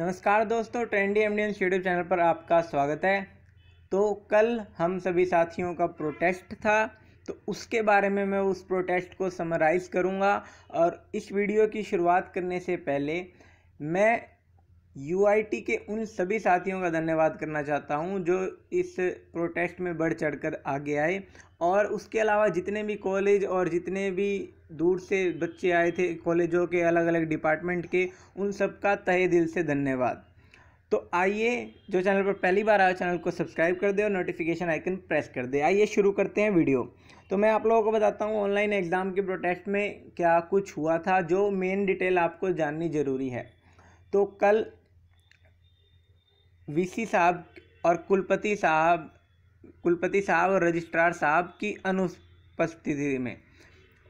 नमस्कार दोस्तों trendy एमडीएम्स YouTube channel पर आपका स्वागत है तो कल हम सभी साथियों का प्रोटेस्ट था तो उसके बारे में मैं उस प्रोटेस्ट को समराइज़ करूंगा और इस वीडियो की शुरुआत करने से पहले मैं यू के उन सभी साथियों का धन्यवाद करना चाहता हूँ जो इस प्रोटेस्ट में बढ़ चढ़कर आगे आए और उसके अलावा जितने भी कॉलेज और जितने भी दूर से बच्चे आए थे कॉलेजों के अलग अलग डिपार्टमेंट के उन सबका तहे दिल से धन्यवाद तो आइए जो चैनल पर पहली बार आया चैनल को सब्सक्राइब कर दे और नोटिफिकेशन आइकन प्रेस कर दे आइए शुरू करते हैं वीडियो तो मैं आप लोगों को बताता हूँ ऑनलाइन एग्ज़ाम के प्रोटेस्ट में क्या कुछ हुआ था जो मेन डिटेल आपको जाननी ज़रूरी है तो कल वीसी साहब और कुलपति साहब कुलपति साहब और रजिस्ट्रार साहब की अनुपस्थिति में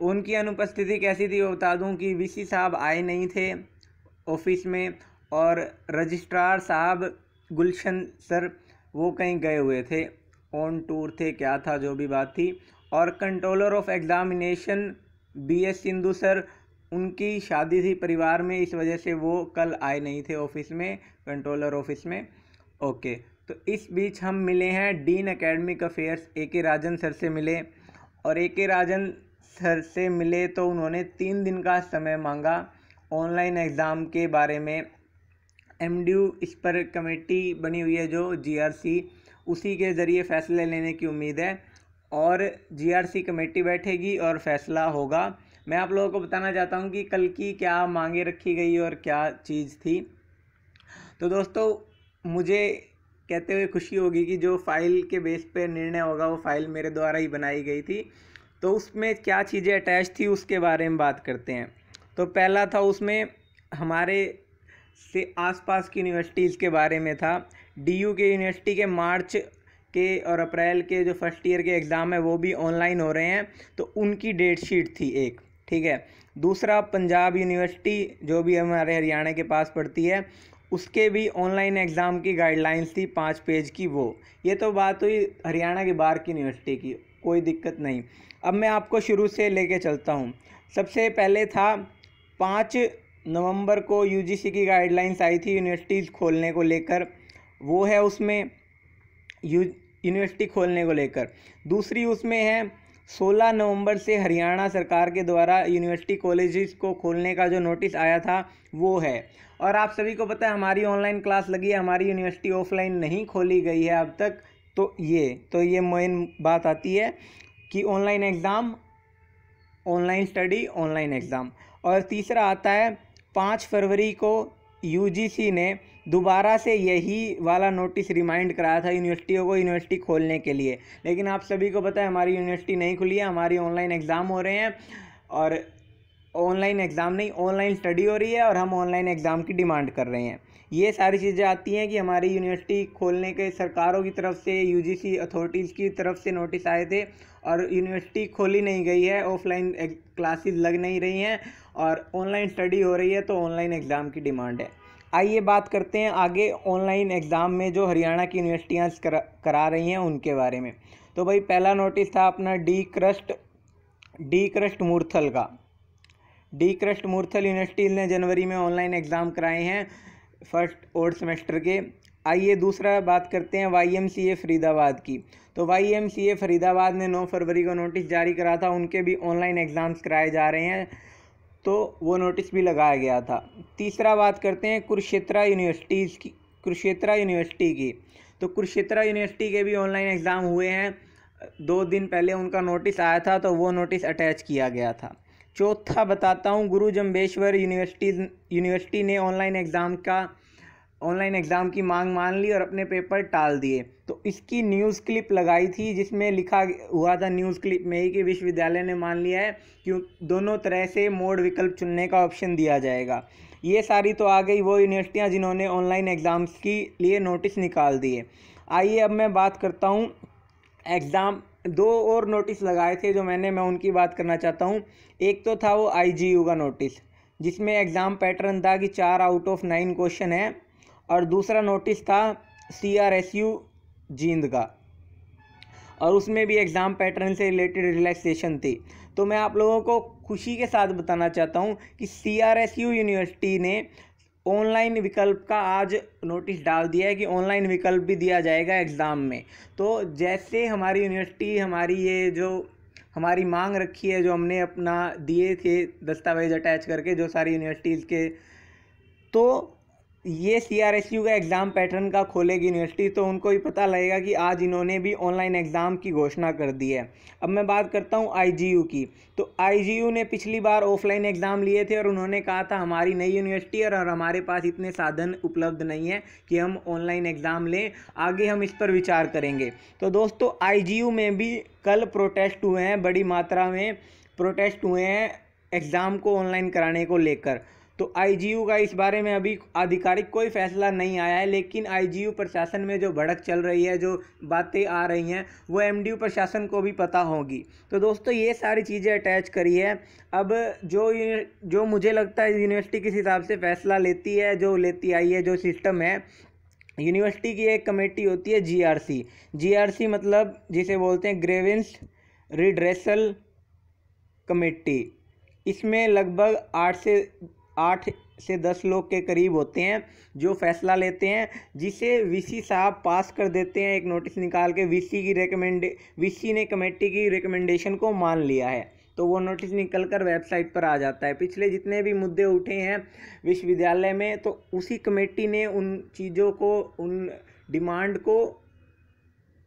उनकी अनुपस्थिति कैसी थी वो बता दूं कि वीसी साहब आए नहीं थे ऑफिस में और रजिस्ट्रार साहब गुलशन सर वो कहीं गए हुए थे ऑन टूर थे क्या था जो भी बात थी और controller of examination B S Sindhu sir उनकी शादी थी परिवार में इस वजह से वो कल आए नहीं थे ऑफिस में कंट्रोलर ऑफिस में ओके तो इस बीच हम मिले हैं डीन अकेडमिक अफेयर्स ए के राजन सर से मिले और ए के राजन सर से मिले तो उन्होंने तीन दिन का समय मांगा ऑनलाइन एग्ज़ाम के बारे में एम इस पर कमेटी बनी हुई है जो सी उसी के ज़रिए फैसले लेने की उम्मीद है और जीआरसी कमेटी बैठेगी और फैसला होगा मैं आप लोगों को बताना चाहता हूँ कि कल की क्या मांगे रखी गई और क्या चीज़ थी तो दोस्तों मुझे कहते हुए खुशी होगी कि जो फाइल के बेस पे निर्णय होगा वो फाइल मेरे द्वारा ही बनाई गई थी तो उसमें क्या चीज़ें अटैच थी उसके बारे में बात करते हैं तो पहला था उसमें हमारे से आसपास की यूनिवर्सिटीज़ के बारे में था डीयू के यूनिवर्सिटी के मार्च के और अप्रैल के जो फर्स्ट ईयर के एग्ज़ाम है वो भी ऑनलाइन हो रहे हैं तो उनकी डेट शीट थी एक ठीक है दूसरा पंजाब यूनिवर्सिटी जो भी हमारे हरियाणा के पास पड़ती है उसके भी ऑनलाइन एग्ज़ाम की गाइडलाइंस थी पाँच पेज की वो ये तो बात हुई हरियाणा की बाहर की यूनिवर्सिटी की कोई दिक्कत नहीं अब मैं आपको शुरू से लेके चलता हूँ सबसे पहले था पाँच नवंबर को यूजीसी की गाइडलाइंस आई थी यूनिवर्सिटीज़ खोलने को लेकर वो है उसमें यू यूनिवर्सिटी खोलने को लेकर दूसरी उसमें है 16 नवंबर से हरियाणा सरकार के द्वारा यूनिवर्सिटी कॉलेजेस को खोलने का जो नोटिस आया था वो है और आप सभी को पता है हमारी ऑनलाइन क्लास लगी है हमारी यूनिवर्सिटी ऑफलाइन नहीं खोली गई है अब तक तो ये तो ये मेन बात आती है कि online exam online study online exam और तीसरा आता है पाँच फरवरी को यूजीसी ने दोबारा से यही वाला नोटिस रिमाइंड कराया था यूनिवर्सिटियों को यूनिवर्सिटी खोलने के लिए लेकिन आप सभी को पता है हमारी यूनिवर्सिटी नहीं खुली है हमारी ऑनलाइन एग्ज़ाम हो रहे हैं और ऑनलाइन एग्ज़ाम नहीं ऑनलाइन स्टडी हो रही है और हम ऑनलाइन एग्ज़ाम की डिमांड कर रहे हैं ये सारी चीज़ें आती हैं कि हमारी यूनिवर्सिटी खोलने के सरकारों की तरफ से यूजीसी अथॉरिटीज़ की तरफ से नोटिस आए थे और यूनिवर्सिटी खोली नहीं गई है ऑफलाइन क्लासेस लग नहीं रही हैं और ऑनलाइन स्टडी हो रही है तो ऑनलाइन एग्ज़ाम की डिमांड है आइए बात करते हैं आगे ऑनलाइन एग्ज़ाम में जो हरियाणा की यूनिवर्सिटियाँ करा, करा रही हैं उनके बारे में तो भाई पहला नोटिस था अपना D crust D crust Murthal का डी क्रस्ट मूर्थल यूनिवर्सिटी ने जनवरी में ऑनलाइन एग्ज़ाम कराए हैं फर्स्ट और सेमेस्टर के आइए दूसरा बात करते हैं Y M C A Faridabad की तो Y M C A Faridabad ने 9 फरवरी को नोटिस जारी करा था उनके भी ऑनलाइन एग्ज़ाम्स कराए जा रहे हैं तो वो नोटिस भी लगाया गया था तीसरा बात करते हैं कुरुक्षेत्रा यूनिवर्सिटीज़ की कुरुक्षेत्रा यूनिवर्सिटी की तो कुरुक्षेत्रा यूनिवर्सिटी के भी ऑनलाइन एग्ज़ाम हुए हैं दो दिन पहले उनका नोटिस आया था तो वो नोटिस अटैच किया गया था चौथा बताता हूँ गुरु जम्बेश्वर यूनिवर्सिटी यूनिवर्सिटी ने ऑनलाइन एग्ज़ाम का ऑनलाइन एग्ज़ाम की मांग मान ली और अपने पेपर टाल दिए तो इसकी न्यूज़ क्लिप लगाई थी जिसमें लिखा हुआ था न्यूज़ क्लिप में ही कि विश्वविद्यालय ने मान लिया है कि दोनों तरह से मोड विकल्प चुनने का ऑप्शन दिया जाएगा ये सारी तो आ गई वो यूनिवर्सिटियाँ जिन्होंने ऑनलाइन एग्ज़ाम्स की लिए नोटिस निकाल दिए आइए अब मैं बात करता हूँ एग्ज़ाम दो और नोटिस लगाए थे जो मैंने मैं उनकी बात करना चाहता हूँ एक तो था वो आईजीयू का नोटिस जिसमें एग्ज़ाम पैटर्न था कि चार आउट ऑफ नाइन क्वेश्चन है और दूसरा नोटिस था C R S U Jind का और उसमें भी एग्ज़ाम पैटर्न से रिलेटेड रिलैक्सेशन थी तो मैं आप लोगों को खुशी के साथ बताना चाहता हूँ कि C R S U university ने ऑनलाइन विकल्प का आज नोटिस डाल दिया है कि ऑनलाइन विकल्प भी दिया जाएगा एग्ज़ाम में तो जैसे हमारी यूनिवर्सिटी हमारी ये जो हमारी मांग रखी है जो हमने अपना दिए थे दस्तावेज अटैच करके जो सारी यूनिवर्सिटीज़ के तो ये सी आर एस यू का एग्ज़ाम पैटर्न का खोलेगी यूनिवर्सिटी तो उनको ही पता लगेगा कि आज इन्होंने भी ऑनलाइन एग्ज़ाम की घोषणा कर दी है अब मैं बात करता हूँ आई जी यू की तो आई जी यू ने पिछली बार ऑफलाइन एग्ज़ाम लिए थे और उन्होंने कहा था हमारी नई यूनिवर्सिटी और, और हमारे पास इतने साधन उपलब्ध नहीं है कि हम ऑनलाइन एग्ज़ाम लें आगे हम इस पर विचार करेंगे तो दोस्तों आई जी यू में भी कल प्रोटेस्ट हुए हैं बड़ी मात्रा में प्रोटेस्ट हुए हैं एग्ज़ाम को ऑनलाइन कराने को लेकर तो आईजीयू का इस बारे में अभी आधिकारिक कोई फैसला नहीं आया है लेकिन आईजीयू प्रशासन में जो भड़क चल रही है जो बातें आ रही हैं वो एमडीयू प्रशासन को भी पता होगी तो दोस्तों ये सारी चीज़ें अटैच करी है अब जो जो मुझे लगता है यूनिवर्सिटी किस हिसाब से फैसला लेती है जो लेती आई है जो सिस्टम है यूनिवर्सिटी की एक कमेटी होती है जीआरसी जीआरसी मतलब जिसे बोलते हैं ग्रेवेंस रिड्रेसल कमेटी इसमें लगभग आठ से आठ से दस लोग के करीब होते हैं जो फैसला लेते हैं जिसे वीसी साहब पास कर देते हैं एक नोटिस निकाल के वीसी की रिकमेंडे वीसी ने कमेटी की रिकमेंडेशन को मान लिया है तो वो नोटिस निकल कर वेबसाइट पर आ जाता है पिछले जितने भी मुद्दे उठे हैं विश्वविद्यालय में तो उसी कमेटी ने उन चीज़ों को उन डिमांड को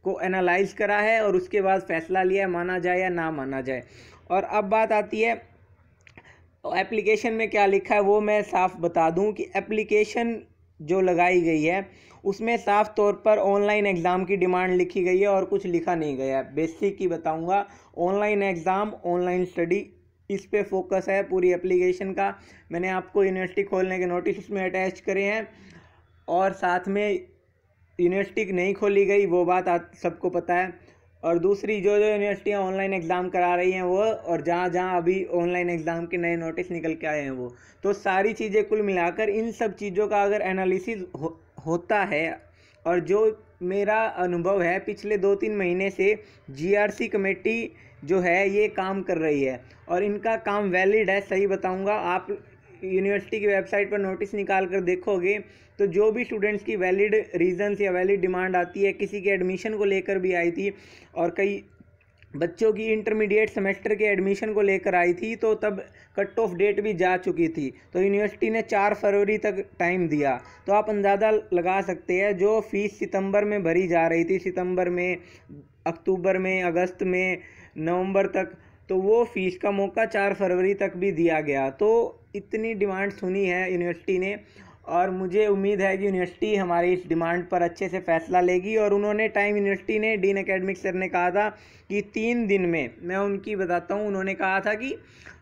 को एनालाइज करा है और उसके बाद फैसला लिया है माना जाए या ना माना जाए और अब बात आती है एप्लीकेशन तो में क्या लिखा है वो मैं साफ बता दूं कि एप्लीकेशन जो लगाई गई है उसमें साफ तौर पर ऑनलाइन एग्ज़ाम की डिमांड लिखी गई है और कुछ लिखा नहीं गया है बेसिक ही बताऊंगा ऑनलाइन एग्ज़ाम ऑनलाइन स्टडी इस पे फोकस है पूरी एप्लीकेशन का मैंने आपको यूनिवर्सिटी खोलने के नोटिस उसमें अटैच करे हैं और साथ में यूनिवर्सिटी नहीं खोली गई वो बात सबको पता है और दूसरी जो जो यूनिवर्सिटियाँ ऑनलाइन एग्ज़ाम करा रही हैं वो और जहाँ जहाँ अभी ऑनलाइन एग्ज़ाम के नए नोटिस निकल के आए हैं वो तो सारी चीज़ें कुल मिलाकर इन सब चीज़ों का अगर एनालिसिस हो, होता है और जो मेरा अनुभव है पिछले दो तीन महीने से जीआरसी कमेटी जो है ये काम कर रही है और इनका काम वैलिड है सही बताऊँगा आप यूनिवर्सिटी की वेबसाइट पर नोटिस निकाल कर देखोगे तो जो भी स्टूडेंट्स की वैलिड रीजंस या वैलिड डिमांड आती है किसी के एडमिशन को लेकर भी आई थी और कई बच्चों की इंटरमीडिएट सेमेस्टर के एडमिशन को लेकर आई थी तो तब कट ऑफ डेट भी जा चुकी थी तो यूनिवर्सिटी ने चार फरवरी तक टाइम दिया तो आप अंदाज़ा लगा सकते हैं जो फीस सितंबर में भरी जा रही थी सितंबर में अक्टूबर में अगस्त में नवंबर तक तो वो फ़ीस का मौका चार फरवरी तक भी दिया गया तो इतनी डिमांड सुनी है यूनिवर्सिटी ने और मुझे उम्मीद है कि यूनिवर्सिटी हमारी इस डिमांड पर अच्छे से फैसला लेगी और उन्होंने टाइम यूनिवर्सिटी ने डीन एकेडमिक सर ने कहा था कि तीन दिन में मैं उनकी बताता हूँ उन्होंने कहा था कि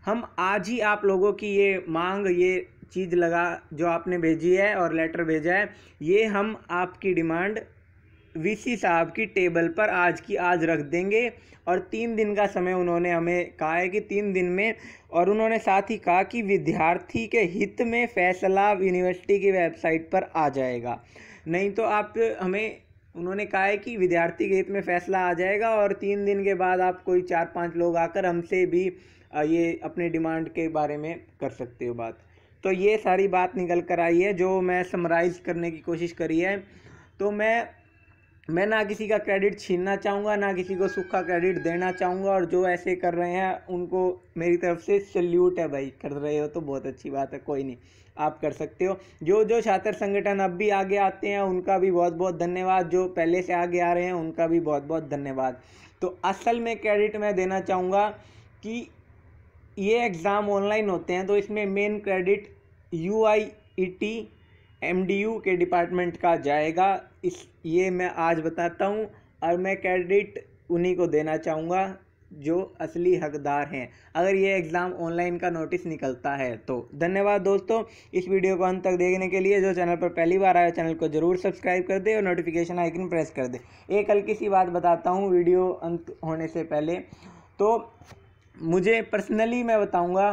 हम आज ही आप लोगों की ये मांग ये चीज़ लगा जो आपने भेजी है और लेटर भेजा है ये हम आपकी डिमांड वीसी साहब की टेबल पर आज की आज रख देंगे और तीन दिन का समय उन्होंने हमें कहा है कि तीन दिन में और उन्होंने साथ ही कहा कि विद्यार्थी के हित में फैसला यूनिवर्सिटी की वेबसाइट पर आ जाएगा नहीं तो आप हमें उन्होंने कहा है कि विद्यार्थी के हित में फैसला आ जाएगा और तीन दिन के बाद आप कोई चार पांच लोग आकर हमसे भी ये अपने डिमांड के बारे में कर सकते हो बात तो ये सारी बात निकल कर आई है जो मैं समराइज़ करने की कोशिश करी है तो मैं मैं ना किसी का क्रेडिट छीनना चाहूँगा ना किसी को सुख का क्रेडिट देना चाहूँगा और जो ऐसे कर रहे हैं उनको मेरी तरफ से सल्यूट है भाई कर रहे हो तो बहुत अच्छी बात है कोई नहीं आप कर सकते हो जो जो छात्र संगठन अब भी आगे आते हैं उनका भी बहुत बहुत धन्यवाद जो पहले से आगे आ रहे हैं उनका भी बहुत बहुत धन्यवाद तो असल में क्रेडिट मैं देना चाहूँगा कि ये एग्ज़ाम ऑनलाइन होते हैं तो इसमें main credit U I E T M के डिपार्टमेंट का जाएगा इस ये मैं आज बताता हूँ और मैं क्रेडिट उन्हीं को देना चाहूँगा जो असली हकदार हैं अगर ये एग्ज़ाम ऑनलाइन का नोटिस निकलता है तो धन्यवाद दोस्तों इस वीडियो को अंत तक देखने के लिए जो चैनल पर पहली बार आया चैनल को ज़रूर सब्सक्राइब कर दे और नोटिफिकेशन आइकन प्रेस कर दे एक हल्की सी बात बताता हूँ वीडियो अंत होने से पहले तो मुझे पर्सनली मैं बताऊँगा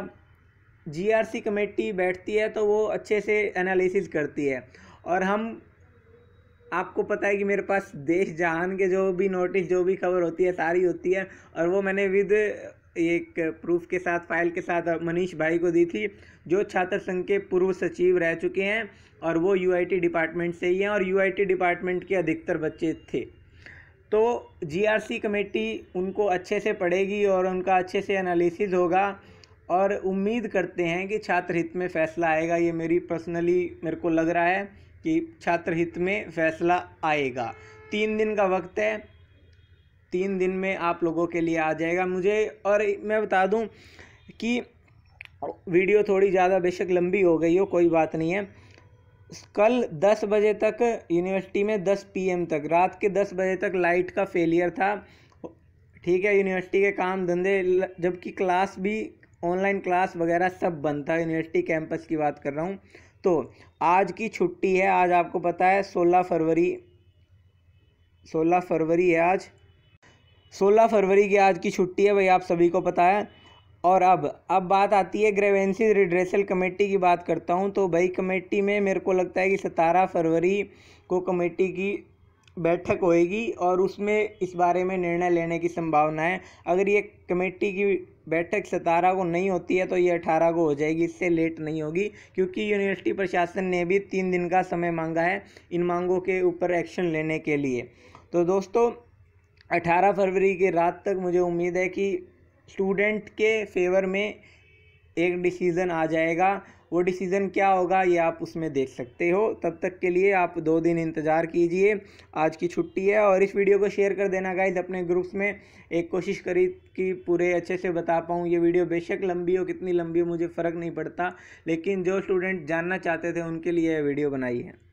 जीआरसी कमेटी बैठती है तो वो अच्छे से एनालिसिस करती है और हम आपको पता है कि मेरे पास देश जहान के जो भी नोटिस जो भी खबर होती है सारी होती है और वो मैंने विद एक प्रूफ के साथ फाइल के साथ मनीष भाई को दी थी जो छात्र संघ के पूर्व सचिव रह चुके हैं और वो यूआईटी डिपार्टमेंट से ही हैं और यूआईटी डिपार्टमेंट के अधिकतर बच्चे थे तो जीआरसी कमेटी उनको अच्छे से पढ़ेगी और उनका अच्छे से एनालिसिस होगा और उम्मीद करते हैं कि छात्र हित में फैसला आएगा ये मेरी पर्सनली मेरे को लग रहा है कि छात्र हित में फैसला आएगा तीन दिन का वक्त है तीन दिन में आप लोगों के लिए आ जाएगा मुझे और मैं बता दूं कि वीडियो थोड़ी ज़्यादा बेशक लंबी हो गई हो कोई बात नहीं है कल दस बजे तक यूनिवर्सिटी में दस पीएम तक रात के दस बजे तक लाइट का फेलियर था ठीक है यूनिवर्सिटी के काम धंधे जबकि क्लास भी ऑनलाइन क्लास वगैरह सब बनता है यूनिवर्सिटी कैंपस की बात कर रहा हूँ तो आज की छुट्टी है आज आपको पता है सोलह फरवरी सोलह फरवरी है आज सोलह फरवरी की आज की छुट्टी है भाई आप सभी को पता है और अब अब बात आती है ग्रेवेंसी रिड्रेसल कमेटी की बात करता हूँ तो भाई कमेटी में मेरे को लगता है कि सतारह फरवरी को कमेटी की बैठक होएगी और उसमें इस बारे में निर्णय लेने की संभावना है अगर ये कमेटी की बैठक सतारह को नहीं होती है तो ये अठारह को हो जाएगी इससे लेट नहीं होगी क्योंकि यूनिवर्सिटी प्रशासन ने भी तीन दिन का समय मांगा है इन मांगों के ऊपर एक्शन लेने के लिए तो दोस्तों अठारह फरवरी की रात तक मुझे उम्मीद है कि स्टूडेंट के फेवर में एक डिसीज़न आ जाएगा वो डिसीज़न क्या होगा ये आप उसमें देख सकते हो तब तक के लिए आप दो दिन इंतज़ार कीजिए आज की छुट्टी है और इस वीडियो को शेयर कर देना गाइज अपने ग्रुप्स में एक कोशिश करी कि पूरे अच्छे से बता पाऊँ ये वीडियो बेशक लंबी हो कितनी लंबी हो मुझे फ़र्क नहीं पड़ता लेकिन जो स्टूडेंट जानना चाहते थे उनके लिए यह वीडियो बनाई है